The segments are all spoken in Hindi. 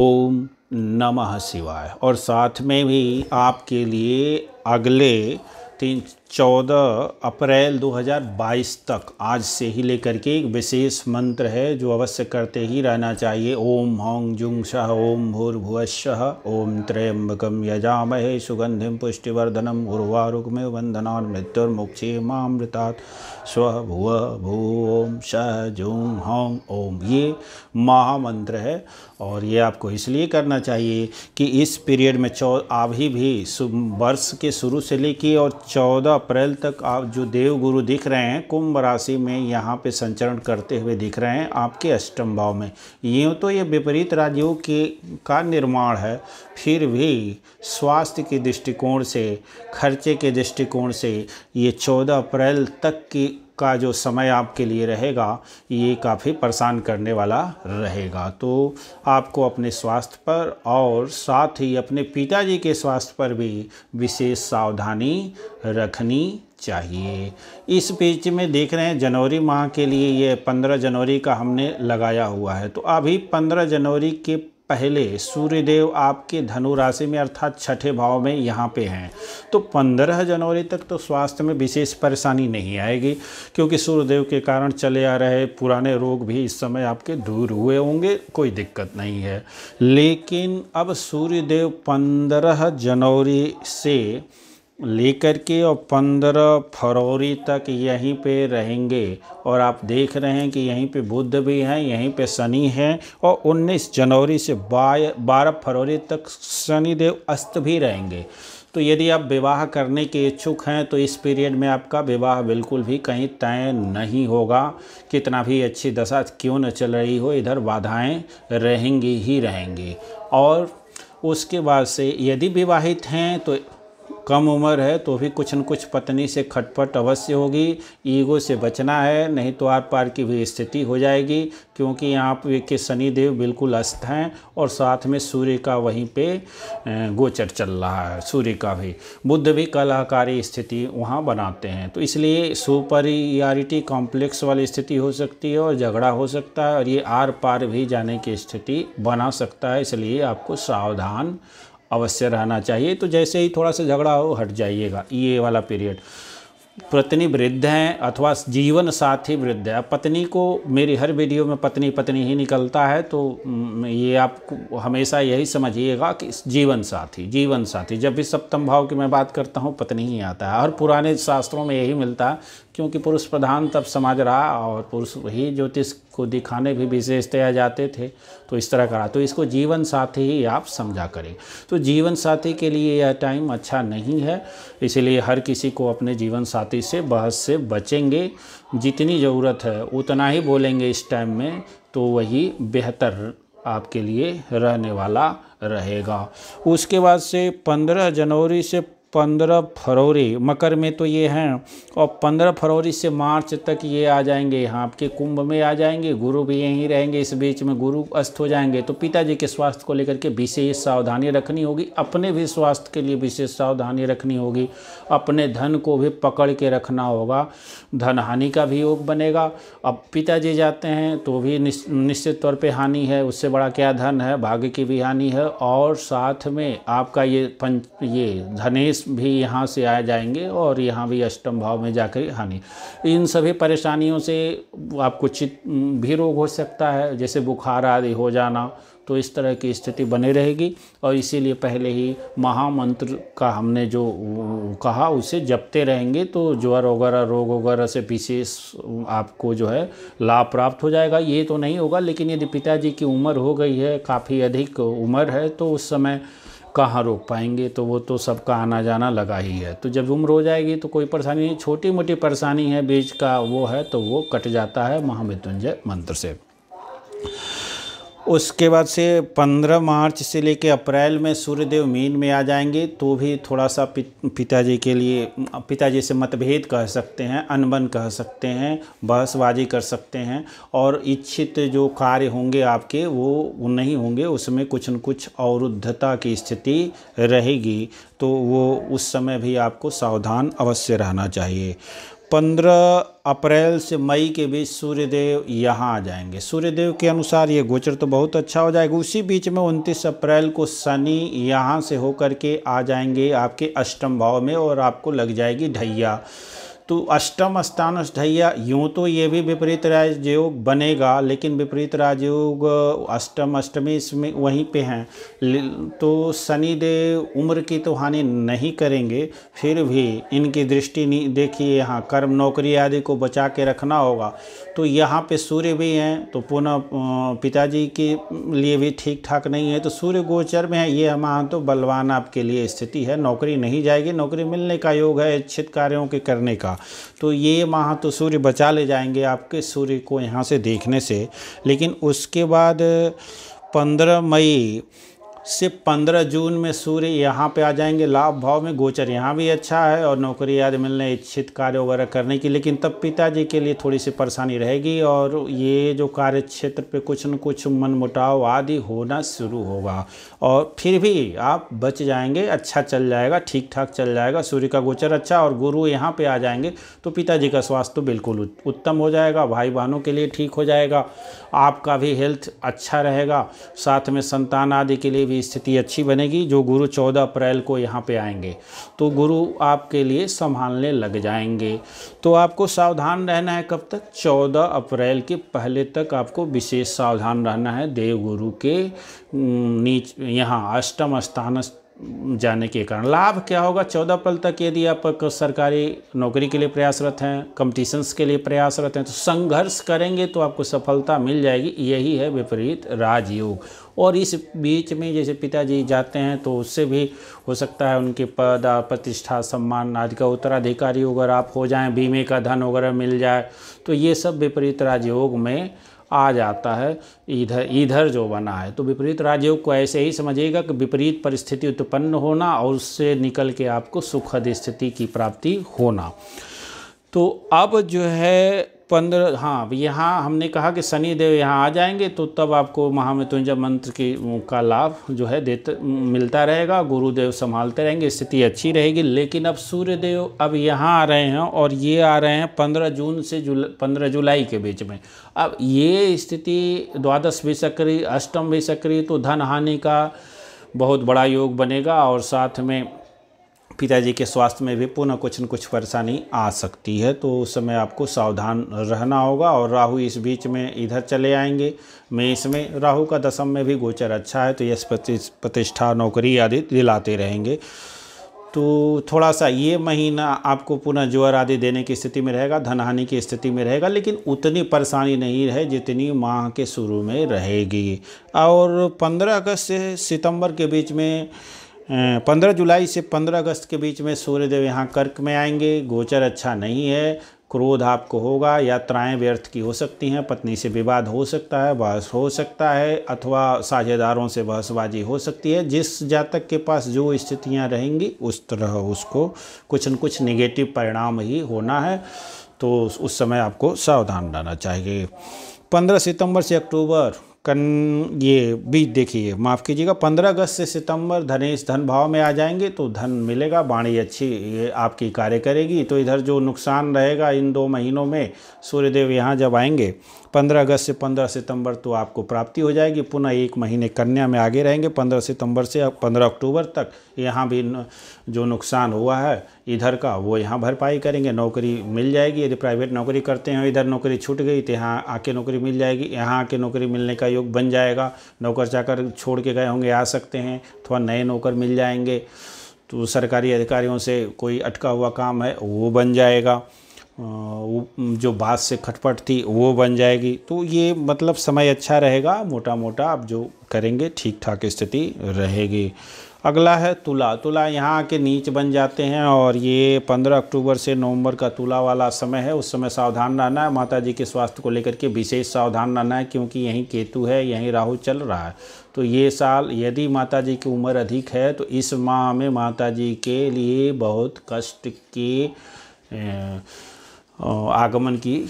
ओम नमः शिवाय और साथ में भी आपके लिए अगले तीन 14 अप्रैल 2022 तक आज से ही लेकर के एक विशेष मंत्र है जो अवश्य करते ही रहना चाहिए ओम हौं जुंग शह ओम भूर्भुवशः ओम त्रयम्बकम यजामहे सुगंधि पुष्टिवर्धनम उर्वारुक्मे वंदना मृत्युर्मुक्षे मामृता स्व भुव भू ओम शह जुम हौं ओम ये महामंत्र है और ये आपको इसलिए करना चाहिए कि इस पीरियड में चौ अभी भी वर्ष के शुरू से लेके और चौदह अप्रैल तक आप जो देव गुरु दिख रहे हैं कुंभ राशि में यहाँ पे संचरण करते हुए दिख रहे हैं आपके अष्टम भाव में यूँ तो ये विपरीत राज्यों के का निर्माण है फिर भी स्वास्थ्य के दृष्टिकोण से खर्चे के दृष्टिकोण से ये 14 अप्रैल तक की का जो समय आपके लिए रहेगा ये काफ़ी परेशान करने वाला रहेगा तो आपको अपने स्वास्थ्य पर और साथ ही अपने पिताजी के स्वास्थ्य पर भी विशेष सावधानी रखनी चाहिए इस बीच में देख रहे हैं जनवरी माह के लिए ये पंद्रह जनवरी का हमने लगाया हुआ है तो अभी पंद्रह जनवरी के पहले सूर्यदेव आपके धनु राशि में अर्थात छठे भाव में यहाँ पे हैं तो 15 जनवरी तक तो स्वास्थ्य में विशेष परेशानी नहीं आएगी क्योंकि सूर्यदेव के कारण चले आ रहे पुराने रोग भी इस समय आपके दूर हुए होंगे कोई दिक्कत नहीं है लेकिन अब सूर्यदेव 15 जनवरी से लेकर के और पंद्रह फरवरी तक यहीं पे रहेंगे और आप देख रहे हैं कि यहीं पे बुद्ध भी हैं यहीं पे शनि हैं और 19 जनवरी से बारह फरवरी तक शनिदेव अस्त भी रहेंगे तो यदि आप विवाह करने के इच्छुक हैं तो इस पीरियड में आपका विवाह बिल्कुल भी कहीं तय नहीं होगा कितना भी अच्छी दशा क्यों न चल रही हो इधर बाधाएं रहेंगी ही रहेंगी और उसके बाद से यदि विवाहित हैं तो कम उम्र है तो भी कुछ न कुछ पत्नी से खटपट अवश्य होगी ईगो से बचना है नहीं तो आर पार की भी स्थिति हो जाएगी क्योंकि यहाँ के शनिदेव बिल्कुल अस्त हैं और साथ में सूर्य का वहीं पे गोचर चल रहा है सूर्य का भी बुद्ध भी कलाकारी स्थिति वहाँ बनाते हैं तो इसलिए सुपरियारिटी कॉम्प्लेक्स वाली स्थिति हो सकती है और झगड़ा हो सकता है और ये आर पार भी जाने की स्थिति बना सकता है इसलिए आपको सावधान अवश्य रहना चाहिए तो जैसे ही थोड़ा सा झगड़ा हो हट जाइएगा ये वाला पीरियड पत्नी वृद्ध हैं अथवा जीवन साथी वृद्ध है अब पत्नी को मेरी हर वीडियो में पत्नी पत्नी ही निकलता है तो ये आप हमेशा यही समझिएगा कि जीवन साथी जीवन साथी जब भी सप्तम भाव की मैं बात करता हूँ पत्नी ही आता है और पुराने शास्त्रों में यही मिलता है क्योंकि पुरुष प्रधान तब समाज रहा और पुरुष ही ज्योतिष को दिखाने भी विशेषतया जाते थे तो इस तरह करा तो इसको जीवन साथी ही आप समझा करें तो जीवन साथी के लिए यह टाइम अच्छा नहीं है इसलिए हर किसी को अपने जीवन साथी से बहस से बचेंगे जितनी ज़रूरत है उतना ही बोलेंगे इस टाइम में तो वही बेहतर आपके लिए रहने वाला रहेगा उसके बाद से पंद्रह जनवरी से पंद्रह फरवरी मकर में तो ये हैं और पंद्रह फरवरी से मार्च तक ये आ जाएंगे यहाँ आपके कुंभ में आ जाएंगे गुरु भी यहीं रहेंगे इस बीच में गुरु अस्त हो जाएंगे तो पिताजी के स्वास्थ्य को लेकर के विशेष सावधानी रखनी होगी अपने भी स्वास्थ्य के लिए विशेष सावधानी रखनी होगी अपने धन को भी पकड़ के रखना होगा धन हानि का भी योग बनेगा अब पिताजी जाते हैं तो भी निश्चित तौर पर हानि है उससे बड़ा क्या धन है भाग्य की भी हानि है और साथ में आपका ये पंच ये धनेश विष भी यहाँ से आ जाएंगे और यहाँ भी अष्टम भाव में जाकर हानि इन सभी परेशानियों से आपको चित भी रोग हो सकता है जैसे बुखार आदि हो जाना तो इस तरह की स्थिति बनी रहेगी और इसीलिए पहले ही महामंत्र का हमने जो कहा उसे जपते रहेंगे तो ज्वर वगैरह रोग वगैरह से विशेष आपको जो है लाभ प्राप्त हो जाएगा ये तो नहीं होगा लेकिन यदि पिताजी की उम्र हो गई है काफ़ी अधिक उम्र है तो उस समय कहाँ रोक पाएंगे तो वो तो सबका आना जाना लगा ही है तो जब उम्र हो जाएगी तो कोई परेशानी नहीं छोटी मोटी परेशानी है बीज का वो है तो वो कट जाता है महामृत्युंजय मंत्र से उसके बाद से 15 मार्च से लेकर अप्रैल में सूर्यदेव मीन में आ जाएंगे तो भी थोड़ा सा पिताजी के लिए पिताजी से मतभेद कह सकते हैं अनबन कह सकते हैं बहसबाजी कर सकते हैं और इच्छित जो कार्य होंगे आपके वो नहीं होंगे उसमें कुछ न कुछ अवरुद्धता की स्थिति रहेगी तो वो उस समय भी आपको सावधान अवश्य रहना चाहिए पंद्रह अप्रैल से मई के बीच सूर्यदेव यहाँ आ जाएंगे सूर्यदेव के अनुसार ये गोचर तो बहुत अच्छा हो जाएगा उसी बीच में उनतीस अप्रैल को शनि यहाँ से होकर के आ जाएंगे आपके अष्टम भाव में और आपको लग जाएगी ढैया तो अष्टम स्थान अष्टैया यूँ तो ये भी विपरीत राजयोग बनेगा लेकिन विपरीत राजयोग अष्टम अष्टमी इसमें वहीं पे हैं तो शनिदेव उम्र की तो हानि नहीं करेंगे फिर भी इनकी दृष्टि नहीं देखिए यहाँ कर्म नौकरी आदि को बचा के रखना होगा तो यहाँ पे सूर्य भी हैं तो पुनः पिताजी के लिए भी ठीक ठाक नहीं है तो सूर्य गोचर में है ये हम तो बलवान आपके लिए स्थिति है नौकरी नहीं जाएगी नौकरी मिलने का योग है इच्छित कार्यों के करने का तो ये माह तो सूर्य बचा ले जाएंगे आपके सूर्य को यहाँ से देखने से लेकिन उसके बाद पंद्रह मई से 15 जून में सूर्य यहाँ पे आ जाएंगे लाभ भाव में गोचर यहाँ भी अच्छा है और नौकरी आदि मिलने इच्छित कार्य वगैरह करने की लेकिन तब पिताजी के लिए थोड़ी सी परेशानी रहेगी और ये जो कार्य क्षेत्र पे कुछ न कुछ मनमुटाव आदि होना शुरू होगा और फिर भी आप बच जाएंगे अच्छा चल जाएगा ठीक ठाक चल जाएगा सूर्य का गोचर अच्छा और गुरु यहाँ पर आ जाएंगे तो पिताजी का स्वास्थ्य तो बिल्कुल उत्तम हो जाएगा भाई बहनों के लिए ठीक हो जाएगा आपका भी हेल्थ अच्छा रहेगा साथ में संतान आदि के लिए भी की स्थिति अच्छी बनेगी जो गुरु चौदह अप्रैल को यहाँ पे आएंगे तो गुरु आपके लिए संभालने लग जाएंगे तो आपको सावधान रहना है कब तक चौदह अप्रैल के पहले तक आपको विशेष सावधान रहना है देव गुरु के नीच यहाँ अष्टम स्थान जाने के कारण लाभ क्या होगा चौदह अप्रैल तक यदि आप सरकारी नौकरी के लिए प्रयासरत हैं कंपटीशंस के लिए प्रयासरत हैं तो संघर्ष करेंगे तो आपको सफलता मिल जाएगी यही है विपरीत राजयोग और इस बीच में जैसे पिताजी जाते हैं तो उससे भी हो सकता है उनके पद प्रतिष्ठा सम्मान आदि का उत्तराधिकारी अगर आप हो जाएँ बीमे का धन वगैरह मिल जाए तो ये सब विपरीत राजयोग में आ जाता है इधर इधर जो बना है तो विपरीत राजयोग को ऐसे ही समझिएगा कि विपरीत परिस्थिति उत्पन्न होना और उससे निकल के आपको सुखद स्थिति की प्राप्ति होना तो अब जो है पंद्रह हाँ यहाँ हमने कहा कि शनि देव यहाँ आ जाएंगे तो तब आपको महामृत्युंजय मंत्र की का लाभ जो है देते मिलता रहेगा गुरुदेव संभालते रहेंगे स्थिति अच्छी रहेगी लेकिन अब सूर्यदेव अब यहाँ आ रहे हैं और ये आ रहे हैं पंद्रह जून से जुल पंद्रह जुलाई के बीच में अब ये स्थिति द्वादश भी सक्रिय अष्टम भी सक्रिय तो धन हानि का बहुत बड़ा योग बनेगा और साथ में पिताजी के स्वास्थ्य में भी पुनः कुछ न कुछ परेशानी आ सकती है तो उस समय आपको सावधान रहना होगा और राहु इस बीच में इधर चले आएंगे मेष में राहु का दशम में भी गोचर अच्छा है तो यश प्रतिष्ठा नौकरी आदि दिलाते रहेंगे तो थोड़ा सा ये महीना आपको पुनः ज्वर आदि देने की स्थिति में रहेगा धनहानि की स्थिति में रहेगा लेकिन उतनी परेशानी नहीं रहे जितनी माह के शुरू में रहेगी और 15 अगस्त से सितंबर के बीच में पंद्रह जुलाई से पंद्रह अगस्त के बीच में सूर्यदेव यहाँ कर्क में आएंगे गोचर अच्छा नहीं है क्रोध आपको होगा यात्राएं व्यर्थ की हो सकती हैं पत्नी से विवाद हो सकता है बहस हो सकता है अथवा साझेदारों से बहसबाजी हो सकती है जिस जातक के पास जो स्थितियां रहेंगी उस तरह उसको कुछ न कुछ निगेटिव परिणाम ही होना है तो उस समय आपको सावधान रहना चाहिए पंद्रह सितंबर से अक्टूबर कन ये बीज देखिए माफ़ कीजिएगा पंद्रह अगस्त से सितंबर धनेश धन भाव में आ जाएंगे तो धन मिलेगा वाणी अच्छी ये आपकी कार्य करेगी तो इधर जो नुकसान रहेगा इन दो महीनों में सूर्यदेव यहाँ जब आएंगे पंद्रह अगस्त से पंद्रह सितंबर तो आपको प्राप्ति हो जाएगी पुनः एक महीने कन्या में आगे रहेंगे पंद्रह सितंबर से पंद्रह अक्टूबर तक यहाँ भी जो नुकसान हुआ है इधर का वो यहाँ भरपाई करेंगे नौकरी मिल जाएगी यदि प्राइवेट नौकरी करते हैं इधर नौकरी छूट गई तो यहाँ आके नौकरी मिल जाएगी यहाँ आके नौकरी मिलने का योग बन जाएगा नौकर चाकर छोड़ के गए होंगे आ सकते हैं थोड़ा तो नए नौकर मिल जाएंगे तो सरकारी अधिकारियों से कोई अटका हुआ काम है वो बन जाएगा जो बाँस से खटपट थी वो बन जाएगी तो ये मतलब समय अच्छा रहेगा मोटा मोटा आप जो करेंगे ठीक ठाक स्थिति रहेगी अगला है तुला तुला यहाँ के नीच बन जाते हैं और ये 15 अक्टूबर से नवंबर का तुला वाला समय है उस समय सावधान रहना है माता जी के स्वास्थ्य को लेकर के विशेष सावधान रहना है क्योंकि यहीं केतु है यहीं राहु चल रहा है तो ये साल यदि माता जी की उम्र अधिक है तो इस माह में माता जी के लिए बहुत कष्ट के आगमन की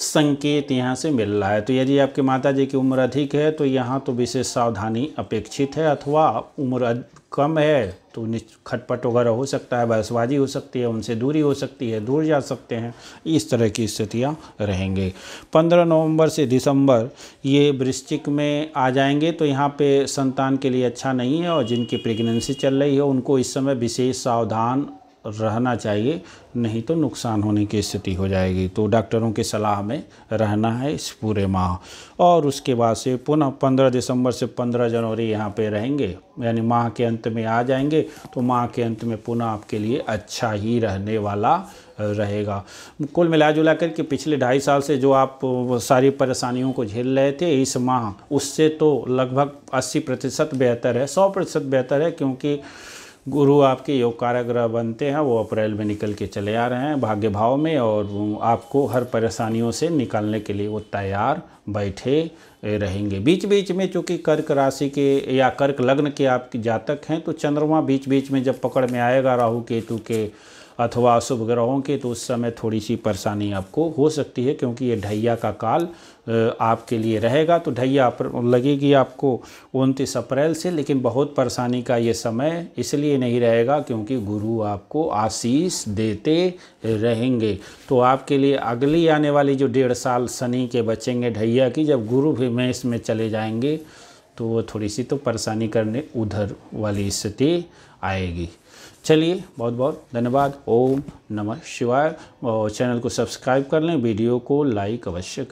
संकेत यहाँ से मिल रहा है तो यदि आपके माता जी की उम्र अधिक है तो यहाँ तो विशेष सावधानी अपेक्षित है अथवा उम्र कम है तो खटपट वगैरह हो सकता है बहसबाजी हो सकती है उनसे दूरी हो सकती है दूर जा सकते हैं इस तरह की स्थितियाँ रहेंगे 15 नवंबर से दिसंबर ये वृश्चिक में आ जाएंगे तो यहाँ पे संतान के लिए अच्छा नहीं है और जिनकी प्रेगनेंसी चल रही है उनको इस समय विशेष सावधान रहना चाहिए नहीं तो नुकसान होने की स्थिति हो जाएगी तो डॉक्टरों की सलाह में रहना है इस पूरे माह और उसके बाद से पुनः पंद्रह दिसंबर से पंद्रह जनवरी यहाँ पे रहेंगे यानी माह के अंत में आ जाएंगे तो माह के अंत में पुनः आपके लिए अच्छा ही रहने वाला रहेगा कुल मिला जुला करके पिछले ढाई साल से जो आप सारी परेशानियों को झेल रहे थे इस माह उससे तो लगभग अस्सी प्रतिशत बेहतर है सौ प्रतिशत बेहतर है क्योंकि गुरु आपके योग कारागृह बनते हैं वो अप्रैल में निकल के चले आ रहे हैं भाग्य भाव में और आपको हर परेशानियों से निकालने के लिए वो तैयार बैठे रहेंगे बीच बीच में चूँकि कर्क राशि के या कर्क लग्न के आपके जातक हैं तो चंद्रमा बीच बीच में जब पकड़ में आएगा राहु केतु के, तुके, के अथवा शुभ ग्रहों के तो उस समय थोड़ी सी परेशानी आपको हो सकती है क्योंकि ये ढैया का काल आपके लिए रहेगा तो ढैया लगेगी आपको उनतीस अप्रैल से लेकिन बहुत परेशानी का ये समय इसलिए नहीं रहेगा क्योंकि गुरु आपको आशीष देते रहेंगे तो आपके लिए अगली आने वाली जो डेढ़ साल शनि के बचेंगे ढैया की जब गुरु भी महेश में चले जाएंगे तो वो थोड़ी सी तो परेशानी करने उधर वाली स्थिति आएगी चलिए बहुत बहुत धन्यवाद ओम नमः शिवाय और चैनल को सब्सक्राइब कर लें वीडियो को लाइक अवश्य करें